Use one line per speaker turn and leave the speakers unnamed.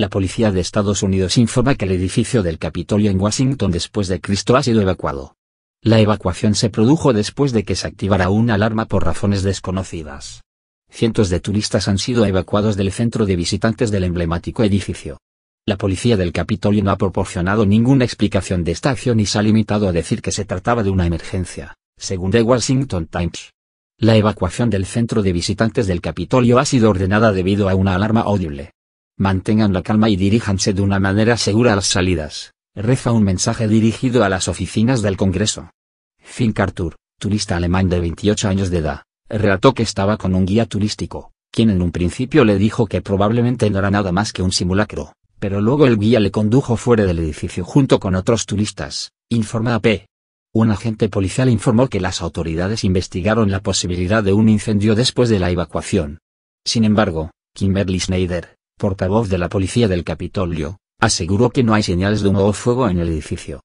La policía de Estados Unidos informa que el edificio del Capitolio en Washington después de Cristo ha sido evacuado. La evacuación se produjo después de que se activara una alarma por razones desconocidas. Cientos de turistas han sido evacuados del centro de visitantes del emblemático edificio. La policía del Capitolio no ha proporcionado ninguna explicación de esta acción y se ha limitado a decir que se trataba de una emergencia, según The Washington Times. La evacuación del centro de visitantes del Capitolio ha sido ordenada debido a una alarma audible mantengan la calma y diríjanse de una manera segura a las salidas, reza un mensaje dirigido a las oficinas del Congreso. Fink Arthur, turista alemán de 28 años de edad, relató que estaba con un guía turístico, quien en un principio le dijo que probablemente no era nada más que un simulacro, pero luego el guía le condujo fuera del edificio junto con otros turistas, informa AP. Un agente policial informó que las autoridades investigaron la posibilidad de un incendio después de la evacuación. Sin embargo, Kimberly Schneider, portavoz de la policía del Capitolio, aseguró que no hay señales de humo o fuego en el edificio.